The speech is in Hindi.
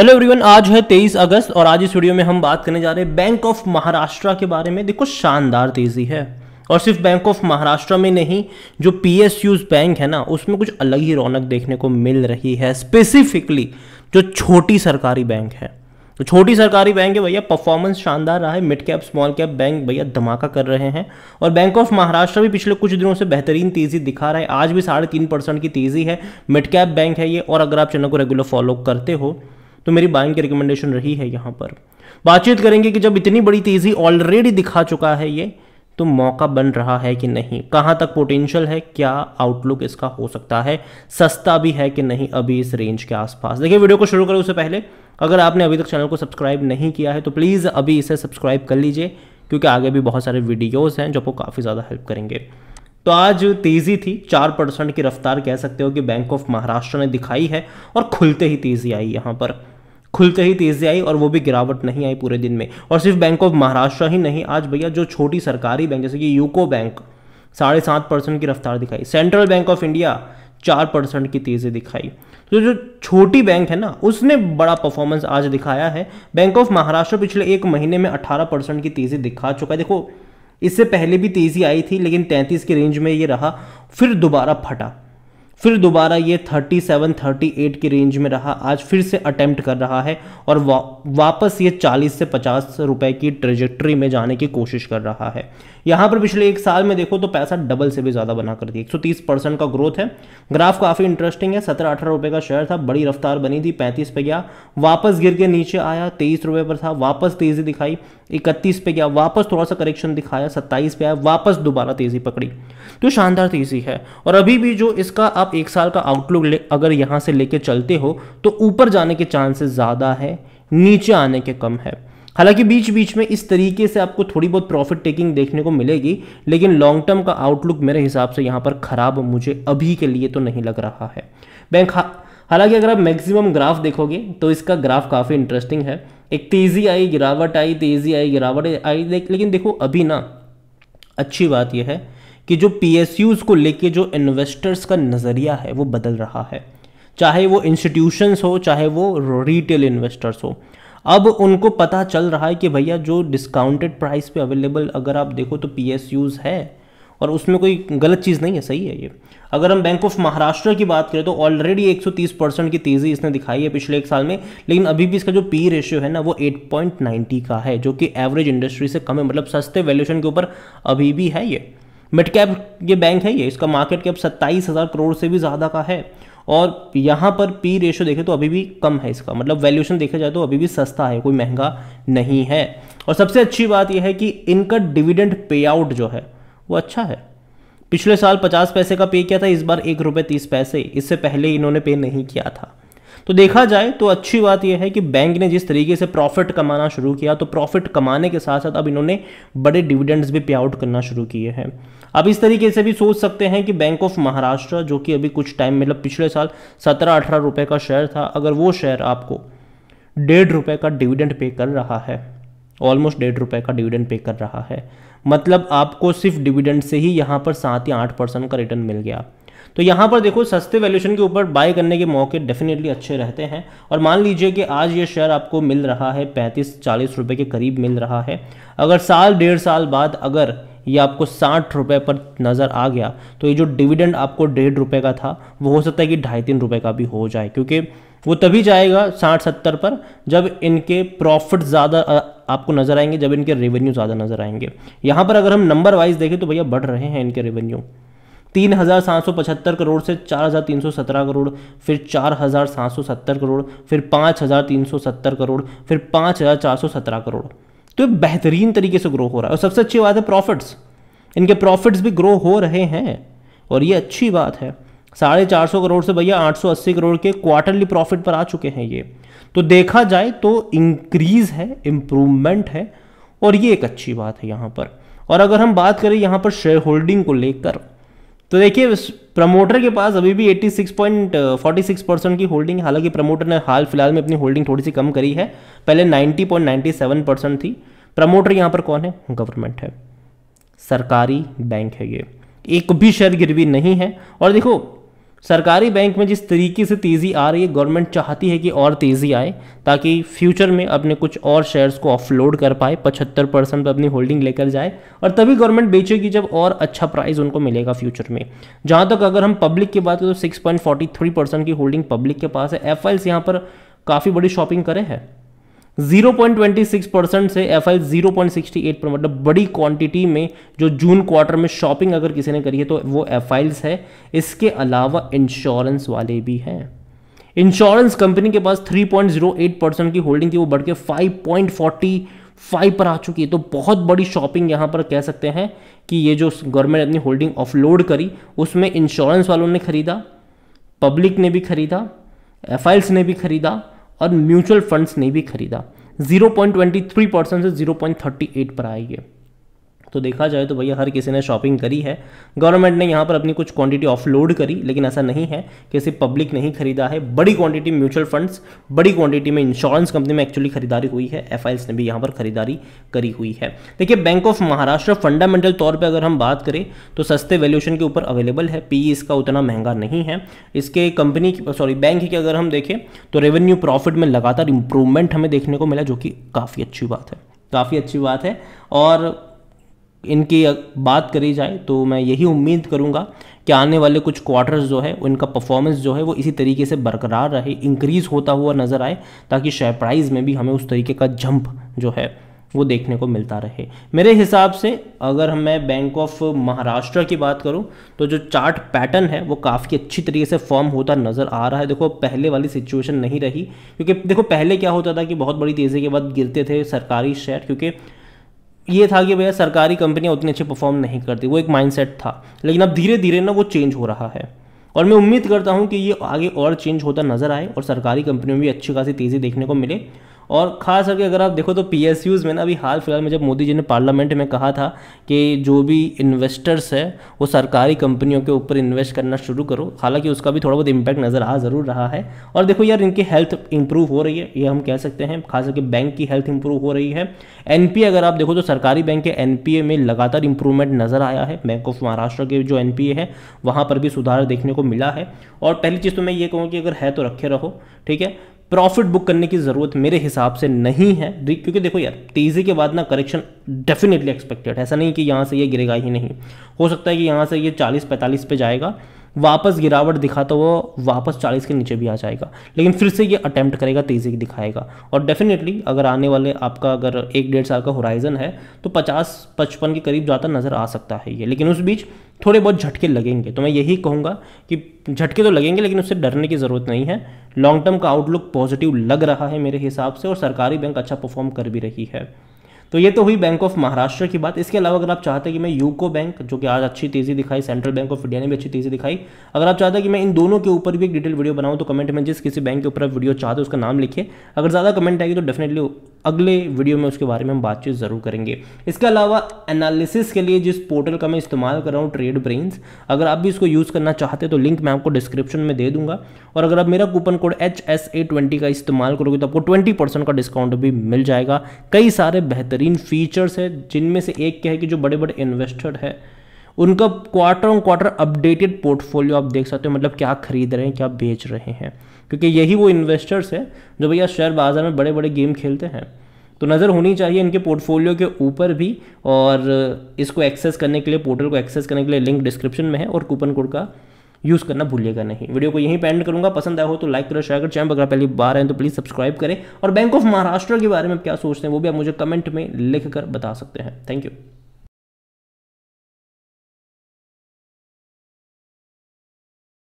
हेलो एवरीवन आज है तेईस अगस्त और आज इस वीडियो में हम बात करने जा रहे हैं बैंक ऑफ महाराष्ट्र के बारे में देखो शानदार तेज़ी है और सिर्फ बैंक ऑफ महाराष्ट्र में नहीं जो पी बैंक है ना उसमें कुछ अलग ही रौनक देखने को मिल रही है स्पेसिफिकली जो छोटी सरकारी बैंक है तो छोटी सरकारी बैंक है भैया परफॉर्मेंस शानदार रहा है mid cap small cap bank भैया धमाका कर रहे हैं और बैंक ऑफ महाराष्ट्र भी पिछले कुछ दिनों से बेहतरीन तेजी दिखा रहा है आज भी साढ़े तीन परसेंट की तेजी है मिड कैप बैंक है ये और अगर आप चैनल को रेगुलर फॉलो करते हो तो मेरी बाइंग की रिकमेंडेशन रही है यहां पर बातचीत करेंगे कि जब इतनी बड़ी तेज़ी ऑलरेडी दिखा चुका है ये तो मौका बन रहा है कि नहीं कहां तक पोटेंशियल है क्या आउटलुक इसका हो सकता है सस्ता भी है कि नहीं अभी इस रेंज के आसपास देखिए वीडियो को शुरू करें उससे पहले अगर आपने अभी तक चैनल को सब्सक्राइब नहीं किया है तो प्लीज़ अभी इसे सब्सक्राइब कर लीजिए क्योंकि आगे भी बहुत सारे वीडियोज़ हैं जो आपको काफ़ी ज़्यादा हेल्प करेंगे तो आज तेजी थी चार परसेंट की रफ्तार कह सकते हो कि बैंक ऑफ महाराष्ट्र ने दिखाई है और खुलते ही तेजी आई यहां पर खुलते ही तेजी आई और वो भी गिरावट नहीं आई पूरे दिन में और सिर्फ बैंक ऑफ महाराष्ट्र ही नहीं आज भैया जो छोटी सरकारी बैंक जैसे कि यूको बैंक साढ़े सात परसेंट की रफ्तार दिखाई सेंट्रल बैंक ऑफ इंडिया चार परसेंट की तेज़ी दिखाई तो जो छोटी बैंक है ना उसने बड़ा परफॉर्मेंस आज दिखाया है बैंक ऑफ महाराष्ट्र पिछले एक महीने में अठारह परसेंट की तेज़ी दिखा चुका है देखो इससे पहले भी तेज़ी आई थी लेकिन 33 के रेंज में ये रहा फिर दोबारा फटा फिर दोबारा ये 37, 38 की रेंज में रहा आज फिर से अटेम्प्ट कर रहा है और वा, वापस ये 40 से 50 रुपए की ट्रेजेक्ट्री में जाने की कोशिश कर रहा है यहाँ पर पिछले एक साल में देखो तो पैसा डबल से भी ज़्यादा बना कर दिया 130 परसेंट का ग्रोथ है ग्राफ काफ़ी इंटरेस्टिंग है सत्रह अठारह रुपए का शेयर था बड़ी रफ्तार बनी थी पैंतीस पे गया वापस गिर के नीचे आया तेईस रुपये पर था वापस तेज़ी दिखाई इकतीस पे गया वापस थोड़ा सा करेक्शन दिखाया सत्ताईस पे आया वापस दोबारा तेज़ी पकड़ी तो शानदार तेज़ी है और अभी भी जो इसका आप एक साल का आउटलुक अगर यहाँ से लेके चलते हो तो ऊपर जाने के चांसेस ज़्यादा है नीचे आने के कम है हालांकि बीच बीच में इस तरीके से आपको थोड़ी बहुत प्रॉफिट टेकिंग देखने को मिलेगी लेकिन लॉन्ग टर्म का आउटलुक मेरे हिसाब से यहाँ पर ख़राब मुझे अभी के लिए तो नहीं लग रहा है बैंक हालांकि अगर आप मैक्सिमम ग्राफ देखोगे तो इसका ग्राफ काफ़ी इंटरेस्टिंग है एक तेज़ी आई गिरावट आई तेज़ी आई गिरावट आई लेकिन देखो अभी ना अच्छी बात यह है कि जो पी को लेके जो इन्वेस्टर्स का नज़रिया है वो बदल रहा है चाहे वो इंस्टीट्यूशंस हो चाहे वो रिटेल इन्वेस्टर्स हो अब उनको पता चल रहा है कि भैया जो डिस्काउंटेड प्राइस पे अवेलेबल अगर आप देखो तो पी है और उसमें कोई गलत चीज़ नहीं है सही है ये अगर हम बैंक ऑफ महाराष्ट्र की बात करें तो ऑलरेडी 130 परसेंट की तेज़ी इसने दिखाई है पिछले एक साल में लेकिन अभी भी इसका जो पी रेशियो है ना वो 8.90 का है जो कि एवरेज इंडस्ट्री से कम है मतलब सस्ते वैल्यूशन के ऊपर अभी भी है ये मिड कैप ये बैंक है ये इसका मार्केट कैप सत्ताईस हज़ार करोड़ से भी ज़्यादा का है और यहाँ पर पी रेशो देखें तो अभी भी कम है इसका मतलब वैल्यूशन देखा जाए तो अभी भी सस्ता है कोई महंगा नहीं है और सबसे अच्छी बात यह है कि इनका डिविडेंड पे आउट जो है वो अच्छा है पिछले साल पचास पैसे का पे किया था इस बार एक रुपये तीस पैसे इससे पहले इन्होंने पे नहीं किया था तो देखा जाए तो अच्छी बात यह है कि बैंक ने जिस तरीके से प्रॉफिट कमाना शुरू किया तो प्रॉफिट कमाने के साथ साथ अब इन्होंने बड़े डिविडेंड्स भी पे आउट करना शुरू किए हैं अब इस तरीके से भी सोच सकते हैं कि बैंक ऑफ महाराष्ट्र जो कि अभी कुछ टाइम मतलब पिछले साल सत्रह अठारह रुपए का शेयर था अगर वो शेयर आपको डेढ़ रुपए का डिविडेंड पे कर रहा है ऑलमोस्ट डेढ़ रुपए का डिविडेंड पे कर रहा है मतलब आपको सिर्फ डिविडेंड से ही यहाँ पर सात या आठ परसेंट का रिटर्न मिल गया तो यहाँ पर देखो सस्ते वैल्यूशन के ऊपर बाय करने के मौके डेफिनेटली अच्छे रहते हैं और मान लीजिए कि आज ये शेयर आपको मिल रहा है पैंतीस चालीस रुपए के करीब मिल रहा है अगर साल डेढ़ साल बाद अगर ये आपको साठ रुपये पर नज़र आ गया तो ये जो डिविडेंड आपको डेढ़ रुपये का था वो हो सकता है कि ढाई तीन रुपये का भी हो जाए क्योंकि वो तभी जाएगा साठ सत्तर पर जब इनके प्रॉफिट ज़्यादा आपको नज़र आएंगे जब इनके रेवेन्यू ज़्यादा नज़र आएंगे यहाँ पर अगर हम नंबर वाइज देखें तो भैया बढ़ रहे हैं इनके रेवेन्यू तीन हज़ार सात सौ पचहत्तर करोड़ से चार हज़ार तीन सौ सत्रह करोड़ फिर चार हज़ार सात सौ सत्तर करोड़ फिर पाँच हज़ार तीन सौ सत्तर करोड़ फिर पाँच हज़ार चार सौ सत्रह करोड़ तो बेहतरीन तरीके से ग्रो हो रहा है और सबसे अच्छी बात है प्रॉफिट्स इनके प्रॉफिट्स भी ग्रो हो रहे हैं और ये अच्छी बात है साढ़े चार सौ करोड़ से भैया आठ सौ अस्सी करोड़ के क्वार्टरली प्रॉफिट पर आ चुके हैं ये तो देखा जाए तो इंक्रीज है इम्प्रूवमेंट है और ये एक अच्छी बात है यहाँ पर और अगर हम बात करें यहाँ पर शेयर होल्डिंग को लेकर तो देखिए प्रमोटर के पास अभी भी 86.46 परसेंट uh, की होल्डिंग हालांकि प्रमोटर ने हाल फिलहाल में अपनी होल्डिंग थोड़ी सी कम करी है पहले 90.97 परसेंट थी प्रमोटर यहां पर कौन है गवर्नमेंट है सरकारी बैंक है ये एक भी शेयर गिरवी नहीं है और देखो सरकारी बैंक में जिस तरीके से तेज़ी आ रही है गवर्नमेंट चाहती है कि और तेज़ी आए ताकि फ्यूचर में अपने कुछ और शेयर्स को ऑफलोड कर पाए पचहत्तर परसेंट पर अपनी होल्डिंग लेकर जाए और तभी गवर्नमेंट बेचेगी जब और अच्छा प्राइस उनको मिलेगा फ्यूचर में जहाँ तक अगर हम पब्लिक की बात करें तो सिक्स की होल्डिंग पब्लिक के पास है एफ यहाँ पर काफ़ी बड़ी शॉपिंग करे है 0.26 परसेंट से एफ आई जीरो पर मतलब बड़ी क्वांटिटी में जो जून क्वार्टर में शॉपिंग अगर किसी ने करी है तो वो एफ है इसके अलावा इंश्योरेंस वाले भी हैं इंश्योरेंस कंपनी के पास 3.08 परसेंट की होल्डिंग थी वो बढ़ के 5.45 पर आ चुकी है तो बहुत बड़ी शॉपिंग यहां पर कह सकते हैं कि ये जो गवर्नमेंट अपनी होल्डिंग ऑफलोड करी उसमें इंश्योरेंस वालों ने खरीदा पब्लिक ने भी खरीदा एफ ने भी खरीदा और म्यूचुअल फंड्स ने भी खरीदा 0.23 परसेंट से 0.38 पर आई है तो देखा जाए तो भैया हर किसी ने शॉपिंग करी है गवर्नमेंट ने यहाँ पर अपनी कुछ क्वांटिटी ऑफलोड करी लेकिन ऐसा नहीं है कि सिर्फ पब्लिक नहीं खरीदा है बड़ी क्वांटिटी म्यूचुअल फंड्स बड़ी क्वांटिटी में इंश्योरेंस कंपनी में एक्चुअली खरीदारी हुई है एफ ने भी यहाँ पर खरीदारी करी हुई है देखिए बैंक ऑफ महाराष्ट्र फंडामेंटल तौर पर अगर हम बात करें तो सस्ते वैल्यूशन के ऊपर अवेलेबल है पी e इसका उतना महंगा नहीं है इसके कंपनी सॉरी बैंक की अगर हम देखें तो रेवेन्यू प्रॉफिट में लगातार इंप्रूवमेंट हमें देखने को मिला जो कि काफ़ी अच्छी बात है काफ़ी अच्छी बात है और इनकी बात करी जाए तो मैं यही उम्मीद करूँगा कि आने वाले कुछ क्वार्टर्स जो है उनका परफॉर्मेंस जो है वो इसी तरीके से बरकरार रहे इंक्रीज़ होता हुआ नज़र आए ताकि शेयर प्राइस में भी हमें उस तरीके का जंप जो है वो देखने को मिलता रहे मेरे हिसाब से अगर मैं बैंक ऑफ महाराष्ट्र की बात करूं तो जो चार्ट पैटर्न है वो काफ़ी अच्छी तरीके से फॉर्म होता नज़र आ रहा है देखो पहले वाली सिचुएशन नहीं रही क्योंकि देखो पहले क्या होता था कि बहुत बड़ी तेज़ी के बाद गिरते थे सरकारी शेयर क्योंकि ये था कि भैया सरकारी कंपनियां उतनी अच्छी परफॉर्म नहीं करती वो एक माइंडसेट था लेकिन अब धीरे धीरे ना वो चेंज हो रहा है और मैं उम्मीद करता हूँ कि ये आगे और चेंज होता नज़र आए और सरकारी कंपनियों में भी अच्छी खासी तेज़ी देखने को मिले और ख़ास करके अगर आप देखो तो पी में ना अभी हाल फिलहाल में जब मोदी जी ने पार्लियामेंट में कहा था कि जो भी इन्वेस्टर्स है वो सरकारी कंपनियों के ऊपर इन्वेस्ट करना शुरू करो हालांकि उसका भी थोड़ा बहुत इम्पैक्ट नज़र आ ज़रूर रहा है और देखो यार इनकी हेल्थ इंप्रूव हो रही है ये हम कह सकते हैं खास करके बैंक की हेल्थ इंप्रूव हो रही है एन अगर आप देखो तो सरकारी बैंक के एन में लगातार इंप्रूवमेंट नज़र आया है बैंक ऑफ महाराष्ट्र के जो एन है वहाँ पर भी सुधार देखने को मिला है और पहली चीज़ तो मैं ये कहूँ कि अगर है तो रखे रहो ठीक है प्रॉफिट बुक करने की ज़रूरत मेरे हिसाब से नहीं है क्योंकि देखो यार तेज़ी के बाद ना करेक्शन डेफिनेटली एक्सपेक्टेड है ऐसा नहीं कि यहाँ से ये गिरेगा ही नहीं हो सकता है कि यहाँ से ये 40-45 पे जाएगा वापस गिरावट दिखा तो वो वापस 40 के नीचे भी आ जाएगा लेकिन फिर से ये अटैम्प्ट करेगा तेज़ी दिखाएगा और डेफिनेटली अगर आने वाले आपका अगर एक डेढ़ साल का होराइज़न है तो 50 पचपन के करीब जाता नज़र आ सकता है ये लेकिन उस बीच थोड़े बहुत झटके लगेंगे तो मैं यही कहूँगा कि झटके तो लगेंगे लेकिन उससे डरने की ज़रूरत नहीं है लॉन्ग टर्म का आउटलुक पॉजिटिव लग रहा है मेरे हिसाब से और सरकारी बैंक अच्छा परफॉर्म कर भी रही है तो ये तो हुई बैंक ऑफ महाराष्ट्र की बात इसके अलावा अगर आप चाहते हैं कि मैं यूको बैंक जो कि आज अच्छी तेज़ी दिखाई सेंट्रल बैंक ऑफ इंडिया ने भी अच्छी तेज़ी दिखाई अगर आप चाहते हैं कि मैं इन दोनों के ऊपर भी एक डिटेल वीडियो बनाऊं तो कमेंट में जिस किसी बैंक के ऊपर आप वीडियो चाहते हो उसका नाम लिखिए अगर ज़्यादा कमेंट आएगी तो डेफिनेटली अगले वीडियो में उसके बारे में हम बातचीत ज़रूर करेंगे इसके अलावा एनालिसिस के लिए जिस पोर्टल का मैं इस्तेमाल कर रहा हूँ ट्रेड ब्रेन्स अगर आप भी इसको यूज़ करना चाहते हैं तो लिंक मैं आपको डिस्क्रिप्शन में दे दूंगा और अगर आप मेरा coupon code H S A twenty का इस्तेमाल करोगे तो आपको ट्वेंटी परसेंट का डिस्काउंट भी मिल जाएगा कई सारे बेहतरीन फीचर्स है जिनमें से एक क्या है कि जो बड़े बड़े इन्वेस्टर है उनका quarter on quarter updated portfolio आप देख सकते हो मतलब क्या खरीद रहे हैं क्या बेच रहे हैं क्योंकि यही वो इन्वेस्टर्स हैं जो भैया शेयर बाज़ार में बड़े बड़े गेम खेलते हैं तो नज़र होनी चाहिए इनके पोर्टफोलियो के ऊपर भी और इसको एक्सेस करने के लिए पोर्टल को एक्सेस करने के लिए लिंक डिस्क्रिप्शन में है और कूपन कोड का यूज़ करना भूलिएगा नहीं वीडियो को यहीं पेंड करूंगा पसंद आया हो तो लाइक करो शेयर करो चैनल अगर पहली बार आए तो प्लीज़ सब्सक्राइब करें और बैंक ऑफ महाराष्ट्र के बारे में क्या सोचते हैं वो भी आप मुझे कमेंट में लिख कर बता सकते हैं थैंक यू